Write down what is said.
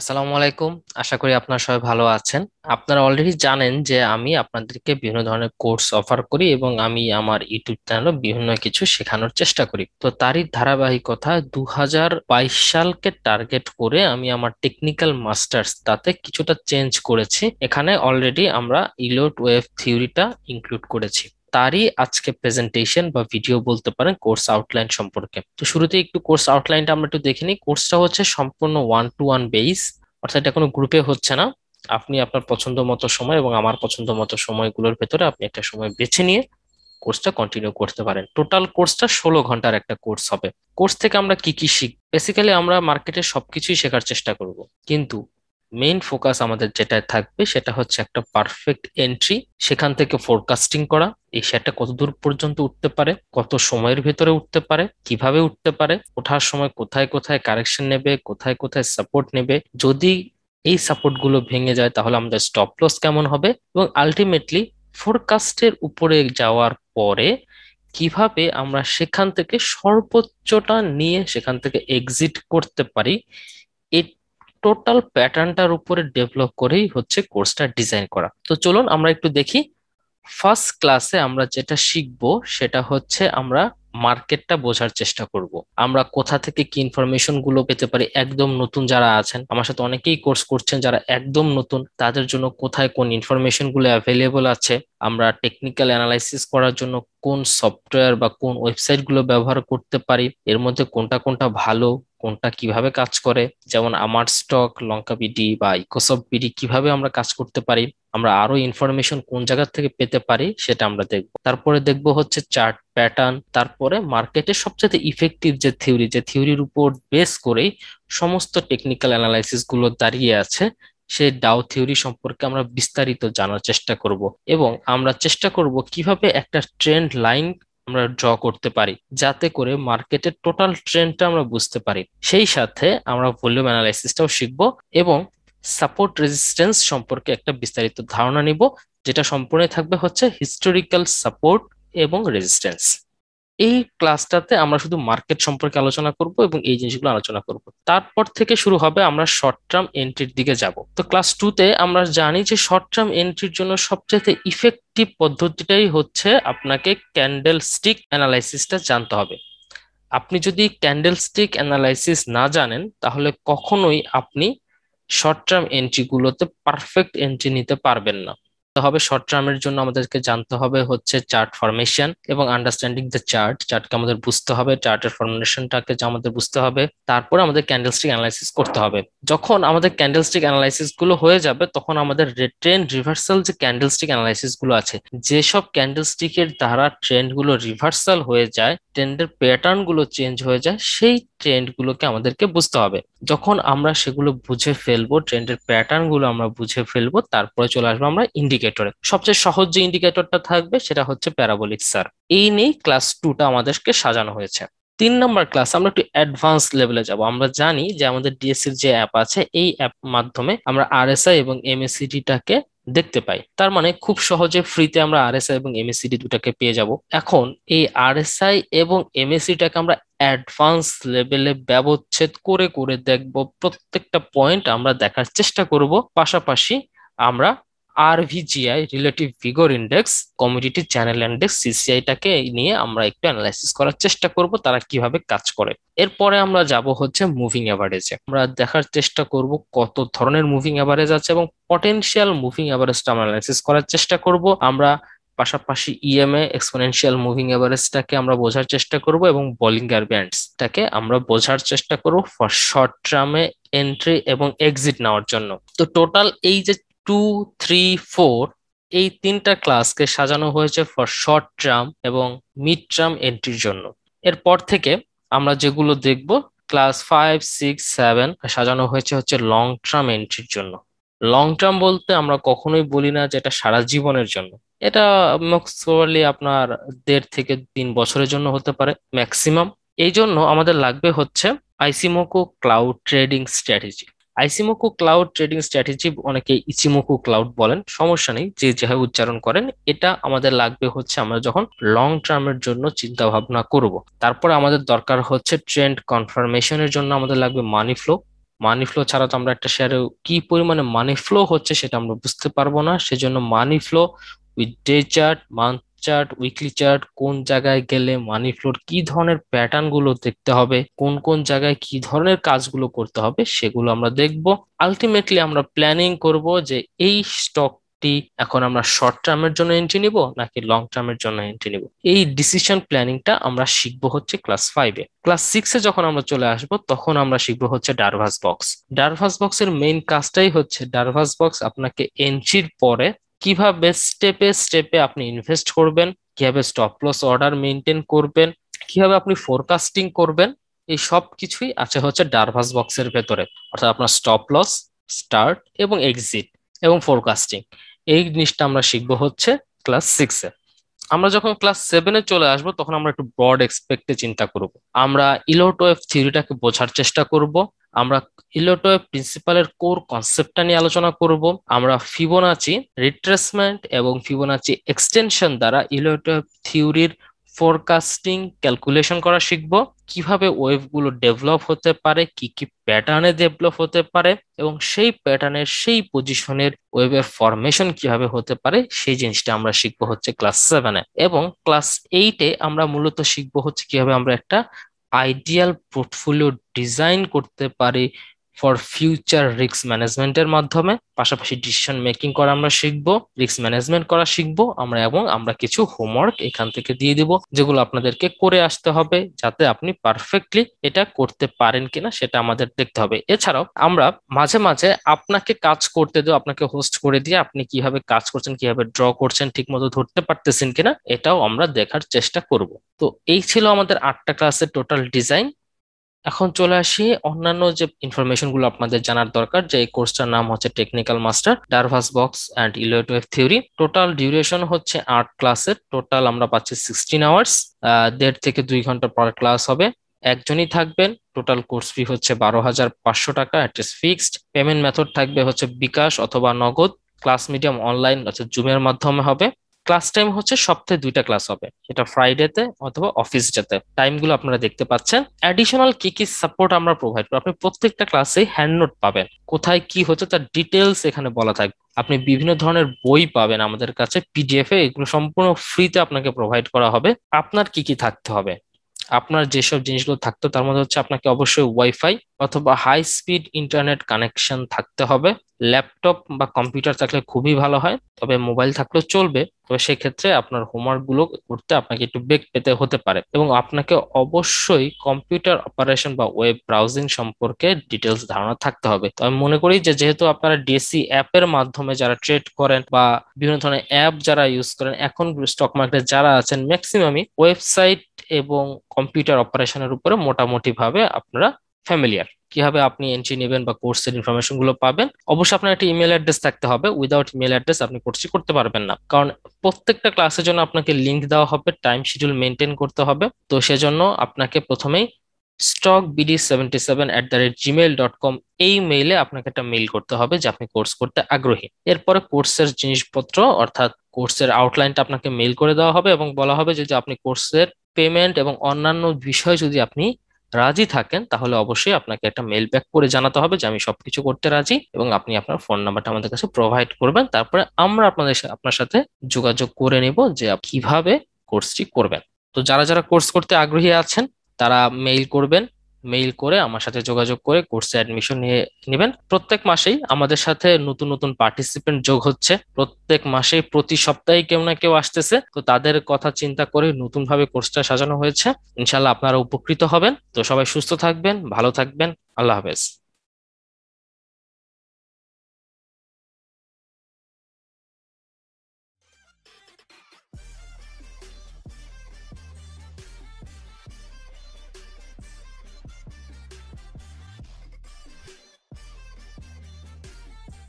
আসসালামু আলাইকুম আশা করি আপনার সবাই ভালো আছেন আপনারা অলরেডি জানেন যে আমি আপনাদেরকে বিভিন্ন ধরনের কোর্স অফার করি এবং আমি আমার ইউটিউব চ্যানেল বিভিন্ন কিছু শেখানোর চেষ্টা করি তো তারই ধারাবাহিকতা দু হাজার সালকে টার্গেট করে আমি আমার টেকনিক্যাল মাস্টার্স তাতে কিছুটা চেঞ্জ করেছি এখানে অলরেডি আমরা ইলোট ওয়েভ থিওরিটা ইনক্লুড করেছি তারই আজকে প্রেজেন্টেশন বা ভিডিও বলতে পারেন কোর্স আউটলাইন সম্পর্কে তো শুরুতে একটু কোর্স আউটলাইনটা আমরা একটু দেখে নিই কোর্সটা হচ্ছে সম্পূর্ণ ওয়ান টু ওয়ান বেস অর্থাৎ এটা কোনো গ্রুপে হচ্ছে না আপনি আপনার পছন্দ মতো সময় এবং আমার পছন্দ মতো সময়গুলোর ভেতরে আপনি একটা সময় বেছে নিয়ে কোর্সটা কন্টিনিউ করতে পারেন টোটাল কোর্সটা ষোলো ঘন্টার একটা কোর্স হবে কোর্স থেকে আমরা কি কি শিখ বেসিক্যালি আমরা মার্কেটে সবকিছুই শেখার চেষ্টা করব কিন্তু মেইন ফোকাস আমাদের যেটা থাকবে সেটা হচ্ছে একটা পারফেক্ট এন্ট্রি সেখান থেকে ফোরকাস্টিং করা এই শেয়ারটা কতদূর পর্যন্ত উঠতে পারে কত সময়ের ভেতরে উঠতে পারে কিভাবে উঠতে পারে ওঠার সময় কোথায় কোথায় কারেকশন নেবে কোথায় কোথায় সাপোর্ট নেবে যদি এই সাপোর্ট গুলো ভেঙে যায় তাহলে আমাদের স্টপ লস কেমন হবে এবং আলটিমেটলি ফোরকাস্টের উপরে যাওয়ার পরে কিভাবে আমরা সেখান থেকে সর্বোচ্চটা নিয়ে সেখান থেকে এক্সিট করতে পারি এই টোটাল প্যাটার্নটার উপরে ডেভেলপ করেই হচ্ছে কোর্সটা ডিজাইন করা তো চলুন আমরা একটু দেখি ফার্স্ট ক্লাসে আমরা যেটা শিখব সেটা হচ্ছে আমরা মার্কেটটা বোঝার চেষ্টা করব আমরা কোথা থেকে কি ইনফরমেশন গুলো পেতে পারি একদম নতুন যারা আছেন আমার সাথে অনেকেই কোর্স করছেন যারা একদম নতুন তাদের জন্য কোথায় কোন ইনফরমেশন গুলো অ্যাভেলেবল আছে আমরা টেকনিক্যাল অ্যানালাইসিস করার জন্য কোন সফটওয়্যার বা কোন ওয়েবসাইট গুলো ব্যবহার করতে পারি এর মধ্যে কোনটা কোনটা ভালো কোনটা কিভাবে কাজ করে যেমন আমার স্টক লঙ্কা বিডি বা ইকোসব বিডি কিভাবে আমরা কাজ করতে পারি আমরা আরো ইনফরমেশন কোন জায়গা থেকে পেতে পারি সেটা আমরা দেখব তারপরে দেখব হচ্ছে চার্ট প্যাটার্ন তারপরে মার্কেটে সবচেয়ে ইফেক্টিভ যে থিওরি যে থিওরির উপর বেস করেই সমস্ত টেকনিক্যাল অ্যানালাইসিস গুলো দাঁড়িয়ে আছে সেই ডাও থিওরি সম্পর্কে আমরা বিস্তারিত জানার চেষ্টা করব এবং আমরা চেষ্টা করব কিভাবে একটা ট্রেন্ড লাইন আমরা ড্র করতে পারি যাতে করে মার্কেটের টোটাল ট্রেন্ডটা আমরা বুঝতে পারি সেই সাথে আমরা ভলিউম অ্যানালাইসিসটাও শিখব এবং সাপোর্ট রেজিস্ট্যান্স সম্পর্কে একটা বিস্তারিত ধারণা নিব যেটা সম্পূর্ণ থাকবে হচ্ছে হিস্টোরিক্যাল সাপোর্ট এবং রেজিস্ট্যান্স এই ক্লাসটাতে আমরা শুধু মার্কেট সম্পর্কে আলোচনা করব এবং এই জিনিসগুলো আলোচনা করব তারপর থেকে শুরু হবে আমরা শর্ট টার্ম এন্ট্রির দিকে যাব তো ক্লাস টুতে আমরা জানি যে শর্ট টার্ম এন্ট্রির জন্য সবচেয়ে ইফেক্টিভ পদ্ধতিটাই হচ্ছে আপনাকে ক্যান্ডেল স্টিক অ্যানালাইসিসটা জানতে হবে আপনি যদি ক্যান্ডেল স্টিক অ্যানালাইসিস না জানেন তাহলে কখনোই আপনি শর্ট টার্ম এন্ট্রিগুলোতে পারফেক্ট এন্ট্রি নিতে পারবেন না হবে শর্ট টার্মের জন্য আমাদেরকে জানতে হবে হচ্ছে চার্ট ফরমেশন এবং আন্ডারস্ট্যান্ডিং দ্য চার্ট চার্টকে আমাদের বুঝতে হবে চার্টের ফরমেশনটাকে আমাদের বুঝতে হবে তারপর আমাদের ক্যান্ডেলস্টিক অ্যানালাইসিস করতে হবে যখন আমাদের ক্যান্ডেলস্টিক অ্যানালাইসিস গুলো হয়ে যাবে তখন আমাদের ট্রেন্ড রিভার্সাল যে ক্যান্ডেলস্টিক অ্যানালাইসিস গুলো আছে যেসব এর দ্বারা ট্রেন্ড গুলো রিভার্সাল হয়ে যায় ট্রেন্ডের প্যাটার্ন গুলো চেঞ্জ হয়ে যায় সেই ট্রেন্ড গুলোকে আমাদেরকে বুঝতে হবে যখন আমরা সেগুলো বুঝে ফেলবো ট্রেন্ডের গুলো আমরা বুঝে ফেলবো তারপরে চলে আসবো আমরা ইন্ডিকেটরে সবচেয়ে সহজ যে ইন্ডিকেটরটা থাকবে সেটা হচ্ছে প্যারাবোলিক সার এই নিয়েই ক্লাস টুটা আমাদেরকে সাজানো হয়েছে তিন নম্বর ক্লাস আমরা একটু অ্যাডভান্স লেভেলে যাব আমরা জানি যে আমাদের ডিএসসির যে অ্যাপ আছে এই অ্যাপ মাধ্যমে আমরা আরএসআই এবং এমএসসিটিটাকে দেখতে পাই তার মানে খুব সহজে ফ্রিতে আমরা আরএসআই এবং এমএসসিডি দুটাকে পেয়ে যাব এখন এই আরএসআই এবং টাকে আমরা অ্যাডভান্স লেভেলে ব্যবচ্ছেদ করে করে দেখব প্রত্যেকটা পয়েন্ট আমরা দেখার চেষ্টা করব পাশাপাশি আমরা RVGI relative vigor index community channel index সিসিআইটাকে নিয়ে আমরা একটু অ্যানালাইসিস করার চেষ্টা করব তারা কিভাবে কাজ করে এরপরে আমরা যাব হচ্ছে মুভিং অ্যাভারেজে আমরা দেখার চেষ্টা করব কত ধরনের মুভিং অ্যাভারেজ আছে এবং পটেনশিয়াল মুভিং অ্যাভারেজটা আমরা অ্যানালাইসিস করার চেষ্টা করব আমরা পাশাপাশি ইএমএ এক্সপোনেনশিয়াল মুভিং অ্যাভারেজটাকে আমরা বোঝার চেষ্টা করব এবং ব্যান্ডস ব্যান্ডসটাকে আমরা বোঝার চেষ্টা করব ফর শর্ট টার্মে এন্ট্রি এবং এক্সিট নেওয়ার জন্য তো টোটাল এই যে টু থ্রি ফোর এই তিনটা ক্লাসকে সাজানো হয়েছে ফর শর্ট টার্ম এবং মিড টার্ম এন্ট্রির জন্য এরপর থেকে আমরা যেগুলো দেখব ক্লাস ফাইভ সিক্স সেভেন সাজানো হয়েছে হচ্ছে লং টার্ম এন্ট্রির জন্য লং টার্ম বলতে আমরা কখনোই বলি না যে এটা সারা জীবনের জন্য এটা ম্যাক্সিমালি আপনার দেড় থেকে তিন বছরের জন্য হতে পারে ম্যাক্সিমাম এই জন্য আমাদের লাগবে হচ্ছে Ichimoku cloud trading strategy Ichimoku cloud trading strategy অনেকে ইচিমোকু ক্লাউড বলেন সমস্যা নেই যে যেভাবে উচ্চারণ করেন এটা আমাদের লাগবে হচ্ছে আমরা যখন লং টার্মের জন্য চিন্তা ভাবনা করব তারপরে আমাদের দরকার হচ্ছে ট্রেন্ড কনফার্মেশনের জন্য আমাদের লাগবে মানি ফ্লো মানি ফ্লো ছাড়া তো আমরা একটা শেয়ারে কি পরিমাণে মানি ফ্লো হচ্ছে সেটা আমরা বুঝতে পারবো না সেজন্য money flow with day chart month chart weekly chart কোন জায়গায় গেলে মানি ফ্লোর কি ধরনের প্যাটার্ন গুলো দেখতে হবে কোন কোন জায়গায় কি ধরনের কাজগুলো করতে হবে সেগুলো আমরা দেখব আলটিমেটলি আমরা প্ল্যানিং করব যে এই স্টক এখন আমরা শর্ট টার্মের জন্য এন্ট্রি নিব নাকি লং টার্মের জন্য এন্ট্রি নিব এই ডিসিশন প্ল্যানিংটা আমরা শিখব হচ্ছে ক্লাস ফাইভে ক্লাস সিক্সে যখন আমরা চলে আসব তখন আমরা শিখব হচ্ছে ডারভাস বক্স ডারভাস বক্সের মেইন কাজটাই হচ্ছে ডারভাস বক্স আপনাকে এন্ট্রির পরে কিভাবে স্টেপে স্টেপে আপনি ইনভেস্ট করবেন কিভাবে স্টপ লস অর্ডার মেনটেন করবেন কিভাবে আপনি ফোরকাস্টিং করবেন এই সব কিছুই আছে হচ্ছে ডারভাস বক্সের ভেতরে অর্থাৎ আপনার স্টপ লস স্টার্ট এবং এক্সিট এবং ফোরকাস্টিং এই জিনিসটা আমরা শিখবো হচ্ছে ক্লাস সিক্সে আমরা যখন ক্লাস সেভেনে চলে আসবো তখন আমরা একটু ব্রড এক্সপেক্টে চিন্তা করব আমরা ইলোটোয়েভ থিওরিটাকে বোঝার চেষ্টা করব আমরা ইলোটোয়েভ প্রিন্সিপালের কোর কনসেপ্টটা নিয়ে আলোচনা করব আমরা ফিবোনাচি রিট্রেসমেন্ট এবং ফিবোনাচি এক্সটেনশন দ্বারা ইলোটোয়েভ থিওরির ফোরকাস্টিং ক্যালকুলেশন করা শিখব কিভাবে ওয়েভগুলো ডেভেলপ হতে পারে কি কি প্যাটার্নে ডেভেলপ হতে পারে এবং সেই প্যাটার্নের সেই পজিশনের ওয়েভের ফরমেশন কিভাবে হতে পারে সেই জিনিসটা আমরা শিখব হচ্ছে ক্লাস সেভেনে এবং ক্লাস এইটে আমরা মূলত শিখব হচ্ছে কিভাবে আমরা একটা আইডিয়াল পোর্টফোলিও ডিজাইন করতে পারি ফর ফিউচার রিস্ক ম্যানেজমেন্টের মাধ্যমে পাশাপাশি ডিসিশন মেকিং করা আমরা শিখবো রিস্ক ম্যানেজমেন্ট করা শিখবো আমরা এবং আমরা কিছু হোমওয়ার্ক এখান থেকে দিয়ে দিব যেগুলো আপনাদেরকে করে আসতে হবে যাতে আপনি পারফেক্টলি এটা করতে পারেন কিনা সেটা আমাদের দেখতে হবে এছাড়াও আমরা মাঝে মাঝে আপনাকে কাজ করতে দেবো আপনাকে হোস্ট করে দিয়ে আপনি কিভাবে কাজ করছেন কিভাবে ড্র করছেন ঠিক মতো ধরতে পারতেছেন কিনা এটাও আমরা দেখার চেষ্টা করব তো এই ছিল আমাদের আটটা ক্লাসের টোটাল ডিজাইন এখন চলে আসি অন্যান্য যে ইনফরমেশন গুলো আপনাদের জানার দরকার যে এই কোর্সটার নাম হচ্ছে technical master Darvas box and electric theory total duration হচ্ছে আট ক্লাসের টোটাল আমরা পাচ্ছি সিক্সটিন আওয়ার্স দেড় থেকে দুই ঘন্টা পর ক্লাস হবে একজনই থাকবেন টোটাল কোর্স ফি হচ্ছে বারো হাজার পাঁচশো টাকা that is fixed payment method থাকবে হচ্ছে বিকাশ অথবা নগদ ক্লাস মিডিয়াম অনলাইন অর্থাৎ জুমের মাধ্যমে হবে ক্লাস টাইম হচ্ছে সপ্তাহে দুইটা ক্লাস হবে এটা ফ্রাইডেতে অথবা অফিস টাইম টাইমগুলো আপনারা দেখতে পাচ্ছেন অ্যাডিশনাল কি কি সাপোর্ট আমরা প্রোভাইড করবো আপনি প্রত্যেকটা ক্লাসে হ্যান্ড নোট পাবেন কোথায় কি হচ্ছে তার ডিটেলস এখানে বলা থাকবে আপনি বিভিন্ন ধরনের বই পাবেন আমাদের কাছে পিডিএফ এ এগুলো সম্পূর্ণ ফ্রিতে আপনাকে প্রোভাইড করা হবে আপনার কি কি থাকতে হবে আপনার যেসব জিনিসগুলো থাকতো তার মধ্যে হচ্ছে আপনাকে অবশ্যই ওয়াইফাই অথবা হাই স্পিড ইন্টারনেট কানেকশন থাকতে হবে ল্যাপটপ বা কম্পিউটার থাকলে খুবই ভালো হয় তবে মোবাইল থাকলেও চলবে তবে সেক্ষেত্রে আপনার হোমওয়ার্কগুলো করতে আপনাকে একটু বেগ পেতে হতে পারে এবং আপনাকে অবশ্যই কম্পিউটার অপারেশন বা ওয়েব ব্রাউজিং সম্পর্কে ডিটেলস ধারণা থাকতে হবে তো আমি মনে করি যে যেহেতু আপনারা ডিএসি অ্যাপের মাধ্যমে যারা ট্রেড করেন বা বিভিন্ন ধরনের অ্যাপ যারা ইউজ করেন এখন স্টক মার্কেটে যারা আছেন ম্যাক্সিমামই ওয়েবসাইট এবং কম্পিউটার অপারেশনের উপরে মোটামুটিভাবে আপনারা ফ্যামিলিয়ার কিভাবে আপনি এন্ট্রি নেবেন বা কোর্সের ইনফরমেশন গুলো পাবেন অবশ্যই আপনার একটা ইমেল অ্যাড্রেস থাকতে হবে উইদাউট ইমেল অ্যাড্রেস আপনি কোর্সটি করতে পারবেন না কারণ প্রত্যেকটা ক্লাসের জন্য আপনাকে লিঙ্ক দেওয়া হবে টাইম শিডিউল মেনটেন করতে হবে তো সেজন্য আপনাকে প্রথমেই stock BD seventy seven at the rate Gmail dot com এই মেইলে আপনাকে একটা মেইল করতে হবে যে আপনি কোর্স করতে আগ্রহী এরপরে কোর্সের জিনিসপত্র অর্থাৎ কোর্সের আউটলাইনটা আপনাকে মেইল করে দেওয়া হবে এবং বলা হবে যে আপনি কোর্সের পেমেন্ট এবং অন্যান্য বিষয় যদি আপনি রাজি থাকেন তাহলে অবশ্যই আপনাকে একটা মেল ব্যাক করে জানাতে হবে যে আমি সবকিছু করতে রাজি এবং আপনি আপনার ফোন নাম্বারটা আমাদের কাছে প্রোভাইড করবেন তারপরে আমরা আপনাদের আপনার সাথে যোগাযোগ করে নেব যে কিভাবে কোর্সটি করবেন তো যারা যারা কোর্স করতে আগ্রহী আছেন তারা মেইল করবেন মেইল করে আমার সাথে যোগাযোগ করে কোর্সে অ্যাডমিশন নিয়ে নেবেন প্রত্যেক মাসেই আমাদের সাথে নতুন নতুন পার্টিসিপেন্ট যোগ হচ্ছে প্রত্যেক মাসেই প্রতি সপ্তাহে কেউ না কেউ আসতেছে তো তাদের কথা চিন্তা করে নতুন ভাবে কোর্সটা সাজানো হয়েছে ইনশাল্লাহ আপনারা উপকৃত হবেন তো সবাই সুস্থ থাকবেন ভালো থাকবেন আল্লাহ হাফেজ